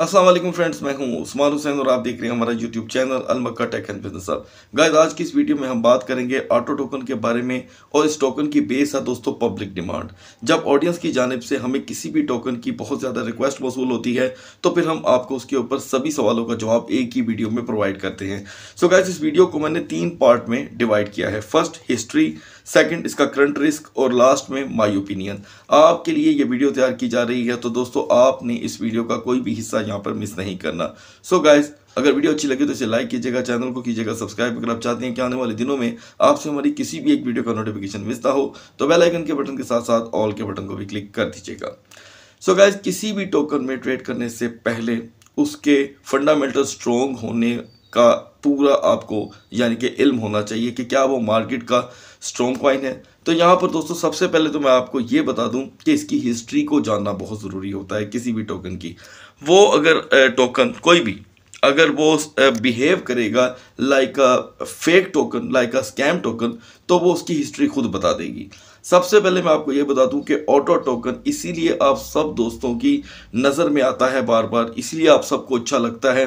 अस्सलाम वालेकुम फ्रेंड्स मैं हूं उस्मान हुसैन और आप देख रहे हैं हमारा यूट्यूब चैनल अलमक्का टेक एंड बिजनेस अब गाइस आज की इस वीडियो में हम बात करेंगे ऑटो टोकन के बारे में और इस टोकन की बेस है दोस्तों पब्लिक डिमांड जब ऑडियंस की जानब से हमें किसी भी टोकन की बहुत ज़्यादा रिक्वेस्ट मौसू होती है तो फिर हम आपको उसके ऊपर सभी सवालों का जवाब एक ही वीडियो में प्रोवाइड करते हैं सो so गाइज इस वीडियो को मैंने तीन पार्ट में डिवाइड किया है फर्स्ट हिस्ट्री सेकंड इसका करंट रिस्क और लास्ट में माय ओपिनियन आपके लिए ये वीडियो तैयार की जा रही है तो दोस्तों आपने इस वीडियो का कोई भी हिस्सा यहाँ पर मिस नहीं करना सो so गाइज़ अगर वीडियो अच्छी लगे तो इसे लाइक कीजिएगा चैनल को कीजिएगा सब्सक्राइब अगर आप चाहते हैं कि आने वाले दिनों में आपसे हमारी किसी भी एक वीडियो का नोटिफिकेशन मिलता हो तो बेलाइकन के बटन के साथ साथ ऑल के बटन को भी क्लिक कर दीजिएगा सो गाइज किसी भी टोकन में ट्रेड करने से पहले उसके फंडामेंटल स्ट्रॉन्ग होने का पूरा आपको यानी कि इल्म होना चाहिए कि क्या वो मार्केट का स्ट्रॉन्ग क्वाइन है तो यहाँ पर दोस्तों सबसे पहले तो मैं आपको ये बता दूँ कि इसकी हिस्ट्री को जानना बहुत ज़रूरी होता है किसी भी टोकन की वो अगर टोकन कोई भी अगर वो बिहेव करेगा like a fake token like a scam token तो वो उसकी हिस्ट्री खुद बता देगी सबसे पहले मैं आपको ये बता दूं कि ऑटो टोकन इसीलिए आप सब दोस्तों की नज़र में आता है बार बार इसलिए आप सबको अच्छा लगता है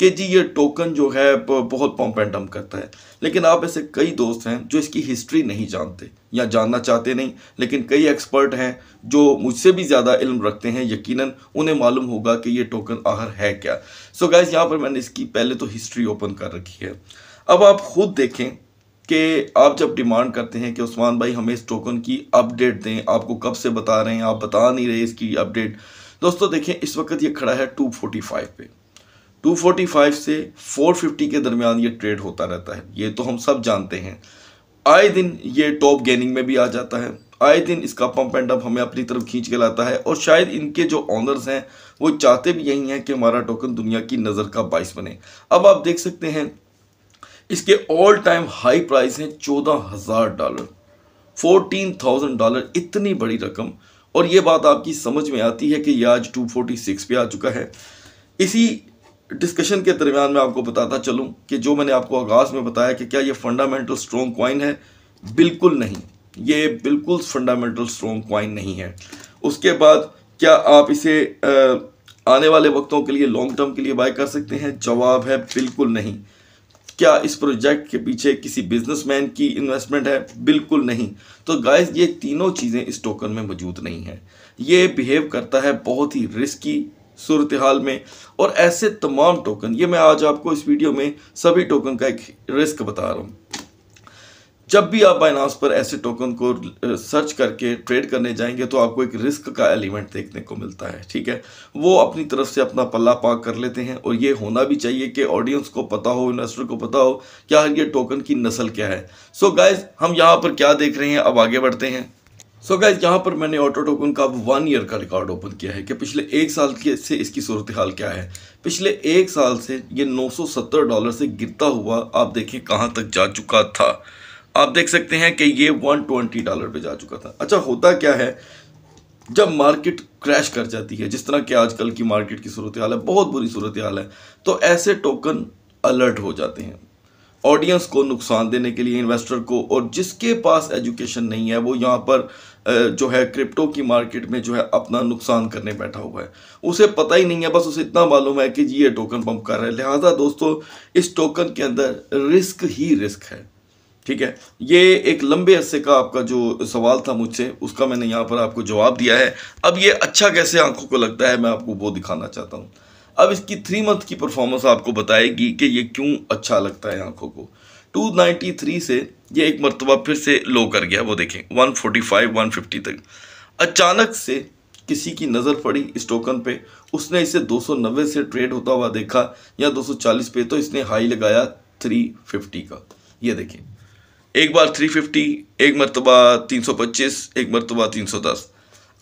कि जी ये टोकन जो है बहुत पम्प एंड डम्प करता है लेकिन आप ऐसे कई दोस्त हैं जो इसकी हिस्ट्री नहीं जानते या जानना चाहते नहीं लेकिन कई एक्सपर्ट हैं जो मुझसे भी ज़्यादा इल्म रखते हैं यकीनन उन्हें मालूम होगा कि ये टोकन आहर है क्या सो गैस यहाँ पर मैंने इसकी पहले तो हिस्ट्री ओपन कर रखी है अब आप खुद देखें कि आप जब डिमांड करते हैं कि उस्मान भाई हमें इस टोकन की अपडेट दें आपको कब से बता रहे हैं आप बता नहीं रहे इसकी अपडेट दोस्तों देखें इस वक्त ये खड़ा है 245 पे 245 से 450 के दरमियान ये ट्रेड होता रहता है ये तो हम सब जानते हैं आए दिन ये टॉप गेनिंग में भी आ जाता है आए दिन इसका पंप एंड अप हमें अपनी तरफ खींच के लाता है और शायद इनके जो ऑनर्स हैं वो चाहते भी यही हैं कि हमारा टोकन दुनिया की नज़र का बाइस बने अब आप देख सकते हैं इसके ऑल टाइम हाई प्राइस हैं चौदह हज़ार डॉलर फोर्टीन थाउजेंड डॉलर इतनी बड़ी रकम और ये बात आपकी समझ में आती है कि ये आज टू फोर्टी सिक्स पे आ चुका है इसी डिस्कशन के दरमियान मैं आपको बताता चलूँ कि जो मैंने आपको आगाज़ में बताया कि क्या ये फंडामेंटल स्ट्रॉन्ग क्वाइन है बिल्कुल नहीं ये बिल्कुल फंडामेंटल स्ट्रॉन्ग क्वाइन नहीं है उसके बाद क्या आप इसे आने वाले वक्तों के लिए लॉन्ग टर्म के लिए बाय कर सकते हैं जवाब है बिल्कुल नहीं क्या इस प्रोजेक्ट के पीछे किसी बिजनेसमैन की इन्वेस्टमेंट है बिल्कुल नहीं तो गाइस ये तीनों चीज़ें इस टोकन में मौजूद नहीं है ये बिहेव करता है बहुत ही रिस्की सूरत हाल में और ऐसे तमाम टोकन ये मैं आज आपको इस वीडियो में सभी टोकन का एक रिस्क बता रहा हूँ जब भी आप बाइनास पर ऐसे टोकन को सर्च करके ट्रेड करने जाएंगे तो आपको एक रिस्क का एलिमेंट देखने को मिलता है ठीक है वो अपनी तरफ से अपना पल्ला पाक कर लेते हैं और ये होना भी चाहिए कि ऑडियंस को पता हो इन्वेस्टर को पता हो क्या ये टोकन की नस्ल क्या है सो so गाइज हम यहाँ पर क्या देख रहे हैं अब आगे बढ़ते हैं सो so यहाँ पर मैंने ऑटो टोकन का वन ईयर का रिकॉर्ड ओपन किया है कि पिछले एक साल के से इसकी सूरत हाल क्या है पिछले एक साल से ये 970 डॉलर से गिरता हुआ आप देखें कहाँ तक जा चुका था आप देख सकते हैं कि ये 120 डॉलर पे जा चुका था अच्छा होता क्या है जब मार्केट क्रैश कर जाती है जिस तरह के आजकल की मार्केट की सूरत हाल है बहुत बुरी सूरत हाल है तो ऐसे टोकन अलर्ट हो जाते हैं ऑडियंस को नुकसान देने के लिए इन्वेस्टर को और जिसके पास एजुकेशन नहीं है वो यहाँ पर जो है क्रिप्टो की मार्केट में जो है अपना नुकसान करने बैठा हुआ है उसे पता ही नहीं है बस उसे इतना मालूम है कि जी ये टोकन पंप कर रहा है लिहाजा दोस्तों इस टोकन के अंदर रिस्क ही रिस्क है ठीक है ये एक लंबे अरसे का आपका जो सवाल था मुझसे उसका मैंने यहाँ पर आपको जवाब दिया है अब ये अच्छा कैसे आंखों को लगता है मैं आपको वो दिखाना चाहता हूँ अब इसकी थ्री मंथ की परफॉर्मेंस आपको बताएगी कि ये क्यों अच्छा लगता है आंखों को 293 से ये एक मरतबा फिर से लो कर गया वो देखें 145 150 तक अचानक से किसी की नज़र पड़ी इस टोकन पे उसने इसे 290 से ट्रेड होता हुआ देखा या 240 पे तो इसने हाई लगाया 350 का ये देखें एक बार 350 एक मरतबा 325 एक मरतबा 310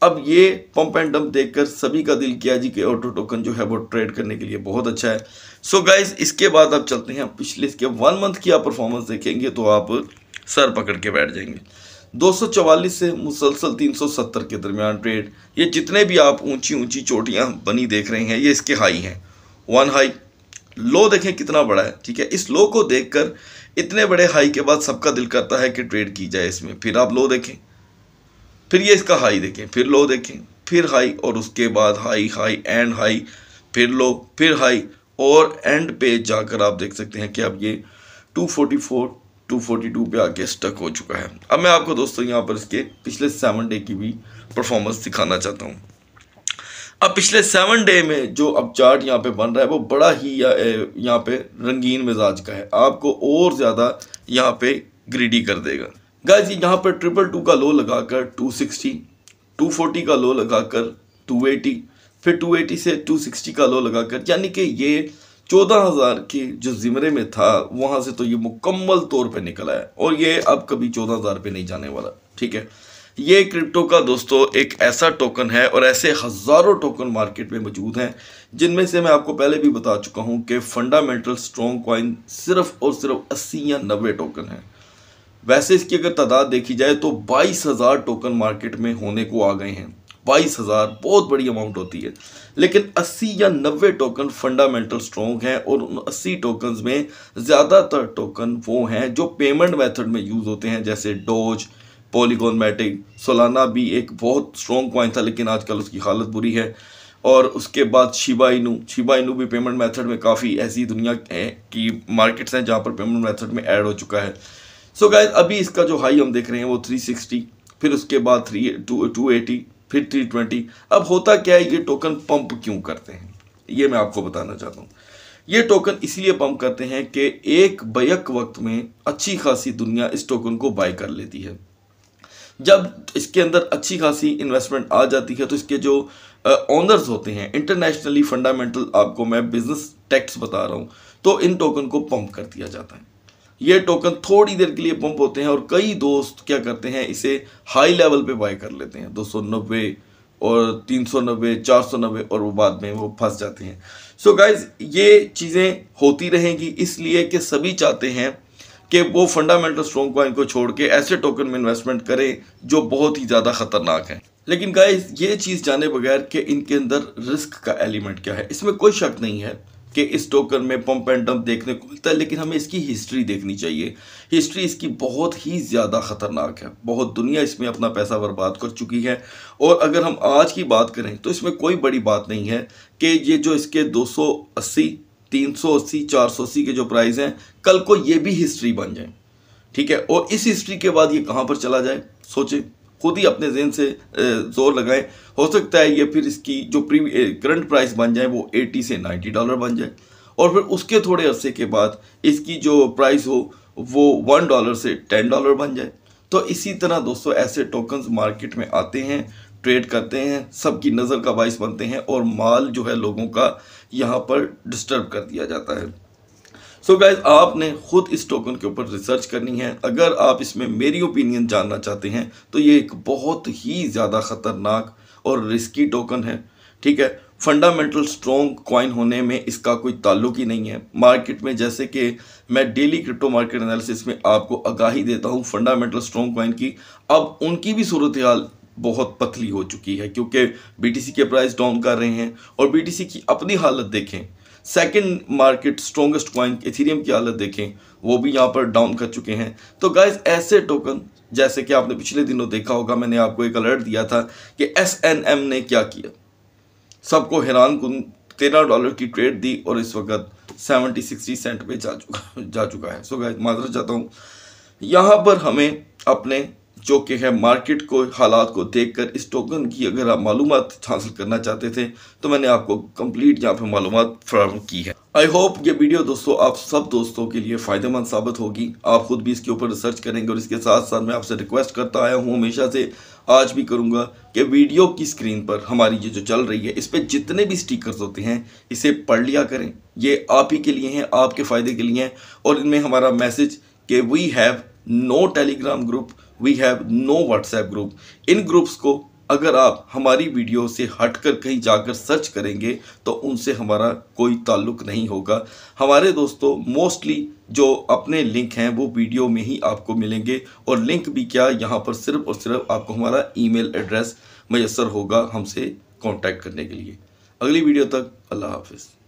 अब ये पंप एंड डंप देखकर सभी का दिल किया जी कि ऑटो टोकन जो है वो ट्रेड करने के लिए बहुत अच्छा है सो so गाइज इसके बाद आप चलते हैं पिछले इसके वन मंथ की आप परफॉर्मेंस देखेंगे तो आप सर पकड़ के बैठ जाएंगे 244 से मुसलसल 370 के दरमियान ट्रेड ये जितने भी आप ऊंची ऊंची चोटियां बनी देख रहे हैं ये इसके हाई हैं वन हाई लो देखें कितना बड़ा है ठीक है इस लो को देखकर इतने बड़े हाई के बाद सबका दिल करता है कि ट्रेड की जाए इसमें फिर आप लो देखें फिर ये इसका हाई देखें फिर लो देखें फिर हाई और उसके बाद हाई हाई एंड हाई फिर लो फिर हाई और एंड पे जाकर आप देख सकते हैं कि अब ये 244 242 पे आके स्टक हो चुका है अब मैं आपको दोस्तों यहाँ पर इसके पिछले सेवन डे की भी परफॉर्मेंस दिखाना चाहता हूँ अब पिछले सेवन डे में जो अब चार्ट यहाँ पे बन रहा है वो बड़ा ही यहाँ पे रंगीन मिजाज का है आपको और ज़्यादा यहाँ पे ग्रीडी कर देगा गाय जी यहाँ पर ट्रिपल टू का लो लगाकर 260, 240 का लो लगाकर 280, फिर 280 से 260 का लो लगाकर यानी कि ये चौदह हज़ार के जो ज़िमरे में था वहाँ से तो ये मुकम्मल तौर पे निकल आया और ये अब कभी चौदह हज़ार पे नहीं जाने वाला ठीक है ये क्रिप्टो का दोस्तों एक ऐसा टोकन है और ऐसे हज़ारों टोकन मार्केट में मौजूद हैं जिनमें से मैं आपको पहले भी बता चुका हूँ कि फंडामेंटल स्ट्रॉन्ग कॉइन सिर्फ और सिर्फ अस्सी या नबे टोकन है वैसे इसकी अगर तादाद देखी जाए तो बाईस हज़ार टोकन मार्केट में होने को आ गए हैं बाईस हज़ार बहुत बड़ी अमाउंट होती है लेकिन 80 या 90 टोकन फंडामेंटल स्ट्रॉन्ग हैं और उन अस्सी टोकन में ज़्यादातर टोकन वो हैं जो पेमेंट मेथड में यूज़ होते हैं जैसे डोज पोलीगोन मैटिक सोलाना भी एक बहुत स्ट्रॉन्ग कॉइन था लेकिन आजकल उसकी हालत बुरी है और उसके बाद शिबाइनू शिबाइनू भी पेमेंट मेथड में काफ़ी ऐसी दुनिया है कि मार्केट्स हैं जहाँ पर पेमेंट मेथड में ऐड हो चुका है सो so अभी इसका जो हाई हम देख रहे हैं वो 360 फिर उसके बाद थ्री टू एटी फिर थ्री ट्वेंटी अब होता क्या है ये टोकन पंप क्यों करते हैं ये मैं आपको बताना चाहता हूँ ये टोकन इसलिए पंप करते हैं कि एक बयक वक्त में अच्छी खासी दुनिया इस टोकन को बाय कर लेती है जब इसके अंदर अच्छी खासी इन्वेस्टमेंट आ जाती है तो इसके जो ऑनर्स होते हैं इंटरनेशनली फंडामेंटल आपको मैं बिजनेस टैक्स बता रहा हूँ तो इन टोकन को पंप कर दिया जाता है ये टोकन थोड़ी देर के लिए पंप होते हैं और कई दोस्त क्या करते हैं इसे हाई लेवल पे बाय कर लेते हैं दो सौ नब्बे और तीन सौ नब्बे चार सौ नब्बे और वो बाद में वो फंस जाते हैं सो so गाइज ये चीज़ें होती रहेंगी इसलिए कि सभी चाहते हैं कि वो फंडामेंटल स्ट्रॉन्ग कॉइन को छोड़ के ऐसे टोकन में इन्वेस्टमेंट करें जो बहुत ही ज़्यादा ख़तरनाक है लेकिन गाइज ये चीज़ जाने बगैर कि इनके अंदर रिस्क का एलिमेंट क्या है इसमें कोई शक नहीं है कि इस टोकन में पम्प एंड डंप देखने को मिलता है लेकिन हमें इसकी हिस्ट्री देखनी चाहिए हिस्ट्री इसकी बहुत ही ज़्यादा ख़तरनाक है बहुत दुनिया इसमें अपना पैसा बर्बाद कर चुकी है और अगर हम आज की बात करें तो इसमें कोई बड़ी बात नहीं है कि ये जो इसके 280 380 480 के जो प्राइस हैं कल को ये भी हिस्ट्री बन जाए ठीक है और इस हिस्ट्री के बाद ये कहाँ पर चला जाए सोचें खुद ही अपने जेन से जोर लगाएं हो सकता है ये फिर इसकी जो प्री करंट प्राइस बन जाए वो 80 से 90 डॉलर बन जाए और फिर उसके थोड़े अरसे के बाद इसकी जो प्राइस हो वो वन डॉलर से टेन डॉलर बन जाए तो इसी तरह दोस्तों ऐसे टोकन्स मार्केट में आते हैं ट्रेड करते हैं सबकी नज़र का बाइस बनते हैं और माल जो है लोगों का यहाँ पर डिस्टर्ब कर दिया जाता है सो so गाइज आपने खुद इस टोकन के ऊपर रिसर्च करनी है अगर आप इसमें मेरी ओपिनियन जानना चाहते हैं तो ये एक बहुत ही ज़्यादा ख़तरनाक और रिस्की टोकन है ठीक है फंडामेंटल स्ट्रॉन्ग कॉइन होने में इसका कोई ताल्लुक ही नहीं है मार्केट में जैसे कि मैं डेली क्रिप्टो मार्केट एनालिसिस में आपको आगाही देता हूँ फंडामेंटल स्ट्रॉन्ग कॉइन की अब उनकी भी सूरत हाल बहुत पतली हो चुकी है क्योंकि बी के प्राइस डाउन कर रहे हैं और बी की अपनी हालत देखें second market strongest coin Ethereum की हालत देखें वो भी यहाँ पर डाउन कर चुके हैं तो गाइज ऐसे टोकन जैसे कि आपने पिछले दिनों देखा होगा मैंने आपको एक अलर्ट दिया था कि एस एन एम ने क्या किया सबको हैरान कुन तेरह डॉलर की ट्रेड दी और इस वक्त सेवेंटी सिक्सटी सेंट पे जा चुका जा चुका है सो गाइज माजरत चाहता हूँ यहाँ पर हमें अपने जो कि है मार्केट को हालात को देखकर इस टोकन की अगर आप मालूम हासिल करना चाहते थे तो मैंने आपको कंप्लीट यहाँ पर मालूम फ्राहम की है आई होप ये वीडियो दोस्तों आप सब दोस्तों के लिए फ़ायदेमंद साबित होगी आप खुद भी इसके ऊपर रिसर्च करेंगे और इसके साथ साथ मैं आपसे रिक्वेस्ट करता आया हूँ हमेशा से आज भी करूँगा कि वीडियो की स्क्रीन पर हमारी ये जो चल रही है इस पर जितने भी स्टिकर्स होते हैं इसे पढ़ लिया करें ये आप ही के लिए हैं आपके फ़ायदे के लिए हैं और इनमें हमारा मैसेज कि we have no Telegram group we have no WhatsApp group इन ग्रुप्स को अगर आप हमारी वीडियो से हटकर कहीं जाकर सर्च करेंगे तो उनसे हमारा कोई ताल्लुक नहीं होगा हमारे दोस्तों मोस्टली जो अपने लिंक हैं वो वीडियो में ही आपको मिलेंगे और लिंक भी क्या यहाँ पर सिर्फ और सिर्फ आपको हमारा ईमेल एड्रेस मैसर होगा हमसे कांटेक्ट करने के लिए अगली वीडियो तक अल्लाह हाफिज़